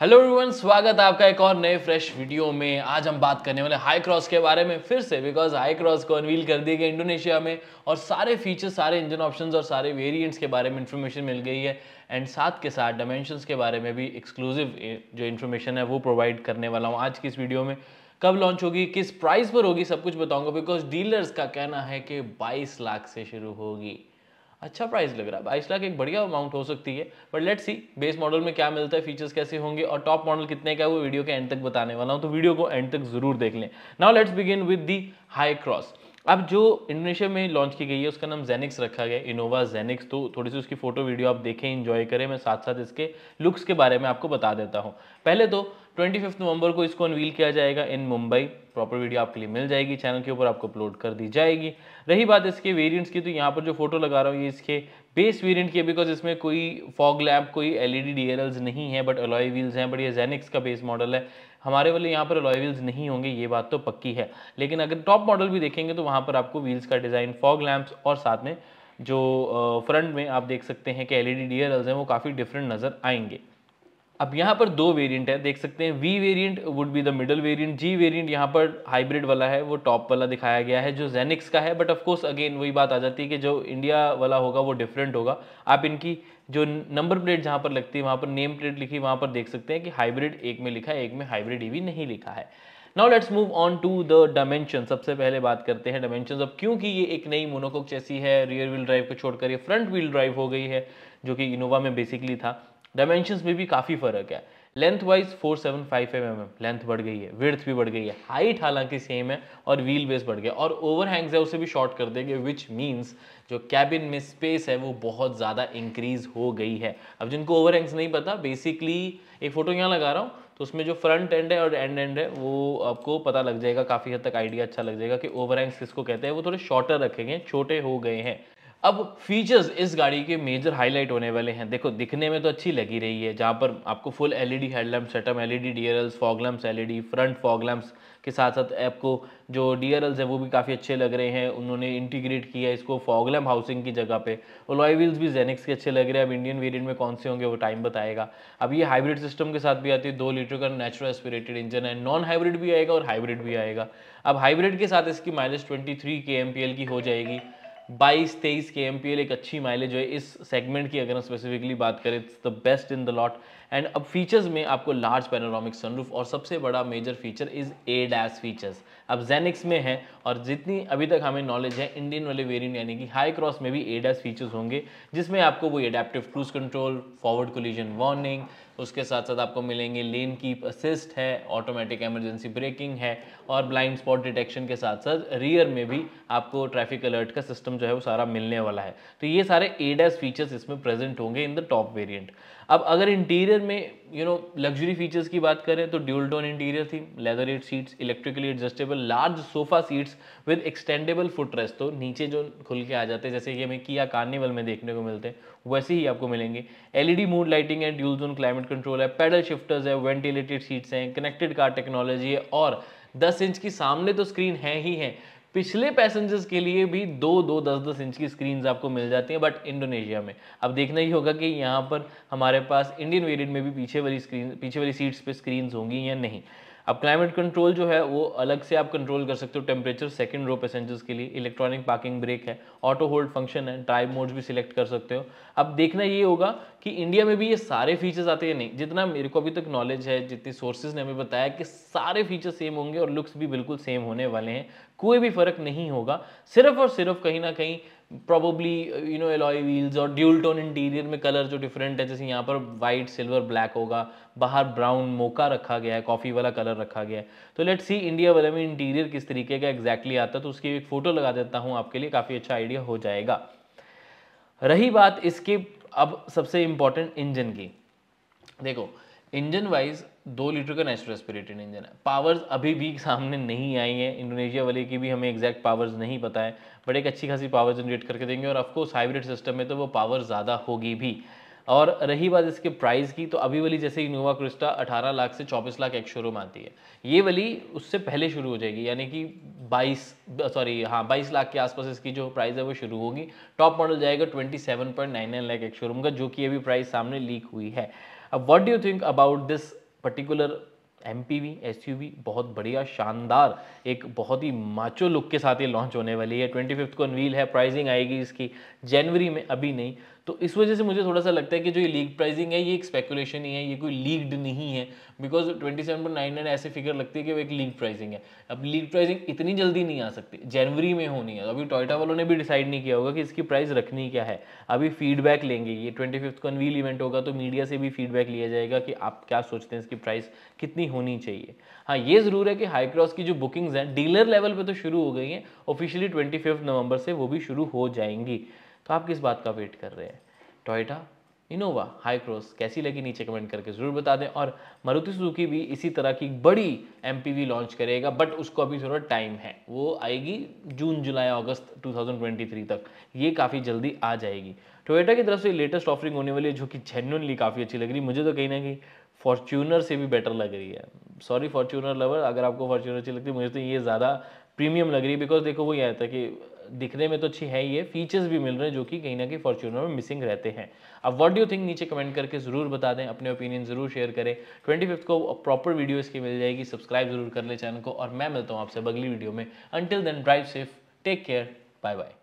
hello everyone स्वागत है आपका एक और नए फ्रेश वीडियो में आज हम बात करने वाले हाई क्रॉस के बारे में फिर से बिकॉज हाई क्रॉस को अनवील कर दिए गए इंडोनेशिया में और सारे फीचर्स सारे इंजन ऑप्शंस और सारे वेरिएंट्स के बारे में इन्फॉर्मेशन मिल गई है एंड साथ के साथ डायमेंशंस के बारे में भी एक्सक्लूसिव जो इन्फॉर्मेशन है वो प्रोवाइड करने वाला हूँ आज की इस वीडियो में कब लॉन्च होगी किस प्राइस पर होगी सब कुछ बताऊंगा बिकॉज डीलर्स का कहना है कि बाईस लाख से शुरू होगी अच्छा प्राइस लग रहा है बाईस लाख एक बढ़िया अमाउंट हो सकती है but let's see base model में क्या मिलता है फीचर्स कैसे होंगे और टॉप मॉडल कितने का है वो वीडियो के एंड तक बताने वाला हूँ तो वीडियो को एंड तक जरूर देख लें now let's begin with the Hycross अब जो इंडोनेशिया में लॉन्च की गई है उसका नाम जेनिक्स रखा गया इनोवा जेनिक्स तो थोड़ी सी उसकी फोटो वीडियो आप देखें इंजॉय करें मैं साथ साथ इसके लुक्स के बारे में आपको बता देता हूँ पहले तो ट्वेंटी फिफ्थ नवंबर को इसको अनवील किया जाएगा इन मुंबई प्रॉपर वीडियो आपके लिए मिल जाएगी चैनल के ऊपर आपको अपलोड कर दी जाएगी रही बात इसके वेरिएंट्स की तो यहाँ पर जो फोटो लगा रहा हूँ ये इसके बेस वेरिएंट की बिकॉज इसमें कोई फॉग लैम्प कोई एलईडी डीएलएल्स नहीं है बट अलॉय व्हील्स हैं बट ये जेनिक्स का बेस मॉडल है हमारे वाले यहाँ पर अलॉय व्हील्स नहीं होंगे ये बात तो पक्की है लेकिन अगर टॉप मॉडल भी देखेंगे तो वहाँ पर आपको व्हील्स का डिज़ाइन फॉग लैम्प्स और साथ में जो फ्रंट में आप देख सकते हैं कि एल ई हैं वो काफ़ी डिफरेंट नज़र आएंगे अब यहाँ पर दो वेरिएंट है देख सकते हैं V variant would be the middle variant G variant यहाँ पर हाइब्रिड वाला है वो टॉप वाला दिखाया गया है जो जेनिक्स का है बट ऑफ कोर्स अगेन वही बात आ जाती है कि जो इंडिया वाला होगा वो डिफरेंट होगा आप इनकी जो नंबर प्लेट जहाँ पर लगती है वहाँ पर नेम प्लेट लिखी वहाँ पर देख सकते हैं कि हाइब्रिड एक में लिखा है एक में हाइब्रिड ई e नहीं लिखा है now let's move on to the dimension सबसे पहले बात करते हैं डायमेंशन अब क्योंकि ये एक नई मोनोकोक जैसी है रियर व्हील ड्राइव को छोड़कर ये फ्रंट व्हील ड्राइव हो गई है जो कि इनोवा में बेसिकली था डायमेंशन में भी काफ़ी फर्क है length wise four seven five M M length बढ़ गई है विर्थ भी बढ़ गई है हाइट हालांकि सेम है और व्हील बेस बढ़ गया और ओवरहैंग्स है उसे भी शॉर्ट कर देंगे विच मीन्स जो कैबिन में स्पेस है वो बहुत ज़्यादा इंक्रीज हो गई है अब जिनको ओवरहैंग्स नहीं पता बेसिकली एक फ़ोटो यहाँ लगा रहा हूँ तो उसमें जो फ्रंट एंड है और एंड एंड है वो आपको पता लग जाएगा काफ़ी हद तक आइडिया अच्छा लग जाएगा कि ओवरहैंग्स किसको कहते हैं वो थोड़े शॉर्टर रखेंगे छोटे हो गए हैं अब फीचर्स इस गाड़ी के मेजर हाईलाइट होने वाले हैं देखो दिखने में तो अच्छी लगी रही है जहाँ पर आपको full LED headlamp setup LED DRLs fog lamps LED front fog lamps के साथ साथ आपको जो एल्स है वो भी काफ़ी अच्छे लग रहे हैं उन्होंने इंटीग्रेट किया इसको फॉगलैम्प हाउसिंग की जगह पे लॉय व्हील्स भी जेनेक्स के अच्छे लग रहे हैं अब इंडियन वेरियंट में कौन से होंगे वो टाइम बताएगा अब ये हाइब्रिड सिस्टम के साथ भी आती है दो लीटर का नेचुरल एस्पिरेटेड इंजन है नॉन हाइब्रिड भी आएगा और हाइब्रिड भी आएगा अब हाइब्रिड के साथ इसकी माइलेज ट्वेंटी थ्री की हो जाएगी बाईस तेईस के एम एक अच्छी माइलेज है इस सेगमेंट की अगर हम स्पेसिफिकली बात करें it's the best in the lot and अब फीचर्स में आपको लार्ज पैनोरामिक सनरूफ और सबसे बड़ा major feature is ADAS features अब जेनिक्स में है और जितनी अभी तक हमें नॉलेज है इंडियन वाले वेरियंट यानी कि हाई क्रॉस में भी ए डैस फीचर्स होंगे जिसमें आपको वो adaptive cruise control forward collision warning उसके साथ साथ आपको मिलेंगे लेन कीप असिस्ट है ऑटोमेटिक एमरजेंसी ब्रेकिंग है और ब्लाइंड स्पॉट डिटेक्शन के साथ साथ रियर में भी आपको ट्रैफिक अलर्ट का सिस्टम जो है वो सारा मिलने वाला है तो ये सारे एडेस फीचर्स इसमें प्रेजेंट होंगे इन द टॉप वेरियंट अब अगर इंटीरियर में यू नो लग्जरी फीचर्स की बात करें तो ड्यूल टोन इंटीरियर थी leatherette seats electrically adjustable large sofa seats with extendable foot rest तो नीचे जो खुल के आ जाते हैं जैसे कि हमें किया कार्निवल में देखने को मिलते हैं वैसे ही आपको मिलेंगे एलईडी मूड लाइटिंग है ड्यूल जोन क्लाइमेट कंट्रोल है पैडल शिफ्टर्स है वेंटिलेटेड सीट्स हैं कनेक्टेड कार टेक्नोलॉजी है और दस इंच की सामने तो स्क्रीन है ही है पिछले पैसेंजर्स के लिए भी दो दो दस दस इंच की स्क्रीन आपको मिल जाती हैं बट इंडोनेशिया में अब देखना ही होगा कि यहाँ पर हमारे पास इंडियन वेरियंट में भी पीछे वाली स्क्रीन पीछे वाली सीट्स पे स्क्रीन होंगी या नहीं अब क्लाइमेट कंट्रोल जो है वो अलग से आप कंट्रोल कर सकते हो टेम्परेचर सेकंड रो पैसेंजर्स के लिए इलेक्ट्रॉनिक पार्किंग ब्रेक है ऑटो होल्ड फंक्शन है ड्राइव मोड्स भी सिलेक्ट कर सकते हो अब देखना ये होगा कि इंडिया में भी ये सारे फीचर्स आते हैं नहीं जितना मेरे को अभी तक नॉलेज है जितनी सोर्सेज ने हमें बताया कि सारे फीचर सेम होंगे और लुक्स भी बिल्कुल सेम होने वाले हैं कोई भी फर्क नहीं होगा सिर्फ और सिर्फ कहीं ना कहीं probably you know alloy wheels और ड्यूल टोन इंटीरियर में कलर जो डिफरेंट है जैसे यहाँ पर वाइट सिल्वर ब्लैक होगा बाहर ब्राउन मोका रखा गया है कॉफ़ी वाला कलर रखा गया है तो लेट सी इंडिया वाले में इंटीरियर किस तरीके का एग्जैक्टली exactly आता है तो उसकी एक फ़ोटो लगा देता हूँ आपके लिए काफ़ी अच्छा आइडिया हो जाएगा रही बात इसके अब सबसे इम्पॉर्टेंट इंजन की देखो इंजन वाइज दो लीटर का नेचुरल एस्पिरेटेड इंजन है पावर्स अभी भी सामने नहीं आई हैं इंडोनेशिया वाले की भी हमें एग्जैक्ट पावर्स नहीं पता है बट एक अच्छी खासी पावर जनरेट करके देंगे और ऑफकोर्स हाइब्रिड सिस्टम में तो वो पावर ज़्यादा होगी भी और रही बात इसके प्राइस की तो अभी वाली जैसे इनोवा क्रिस्टा 18 लाख से 24 लाख एक शोरूम आती है ये वाली उससे पहले शुरू हो जाएगी यानी कि 22 सॉरी हाँ 22 लाख के आसपास इसकी जो प्राइस है वो शुरू होगी टॉप मॉडल जाएगा 27.99 लाख एक शोरूम का जो कि अभी प्राइस सामने लीक हुई है अब what do you think about this particular M P S U बहुत बढ़िया शानदार एक बहुत ही माचो लुक के साथ ये लॉन्च होने वाली है ट्वेंटी फिफ्थ को अनवील है प्राइजिंग आएगी इसकी जनवरी में अभी नहीं तो इस वजह से मुझे थोड़ा सा लगता है कि जो ये लीग प्राइसिंग है ये एक स्पेकुलेशन ही है ये कोई लीग्ड नहीं है because twenty seven point nine nine ऐसे फिगर लगती है कि वो एक लीग प्राइसिंग है अब लीग प्राइसिंग इतनी जल्दी नहीं आ सकती जनवरी में होनी है अभी टोयटा वालों ने भी डिसाइड नहीं किया होगा कि इसकी प्राइस रखनी क्या है अभी फीडबैक लेंगे ये ट्वेंटी फिफ्थ कन्वील इवेंट होगा तो मीडिया से भी फीडबैक लिया जाएगा कि आप क्या सोचते हैं इसकी प्राइस कितनी होनी चाहिए हाँ ये ज़रूर है कि हाई क्रॉस की जो बुकिंग्स हैं डीलर लेवल पर तो शुरू हो गई हैं ऑफिशियली ट्वेंटी फिफ्थ नवंबर से वो भी शुरू हो जाएंगी तो आप किस बात का वेट कर रहे हैं टोयटा इनोवा हाई क्रॉस कैसी लगी नीचे कमेंट करके ज़रूर बता दें और मारुति सुजुकी भी इसी तरह की बड़ी एम लॉन्च करेगा बट उसको अभी थोड़ा टाइम है वो आएगी जून जुलाई अगस्त 2023 तक ये काफ़ी जल्दी आ जाएगी टोयोटा की तरफ से लेटेस्ट ऑफरिंग होने वाली है जो कि जेन्यनली काफ़ी अच्छी लग रही मुझे तो कहीं ना कहीं फॉर्च्यूनर से भी बेटर लग रही है सॉरी फॉर्च्यूनर लवर अगर आपको फॉर्च्यूनर अच्छी लगती है मुझे तो ये ज़्यादा प्रीमियम लग रही है बिकॉज देखो वही आता है कि दिखने में तो अच्छी है ये फीचर्स भी मिल रहे हैं जो कि कहीं ना कहीं फॉर्च्यूनर में मिसिंग रहते हैं अब व्हाट डू थिंक नीचे कमेंट करके ज़रूर बता दें अपने ओपिनियन ज़रूर शेयर करें ट्वेंटी फिफ्थ को प्रॉपर वीडियो इसकी मिल जाएगी सब्सक्राइब जरूर कर ले चैनल को और मैं मिलता हूँ आपसे अगली वीडियो में until then drive safe take care bye bye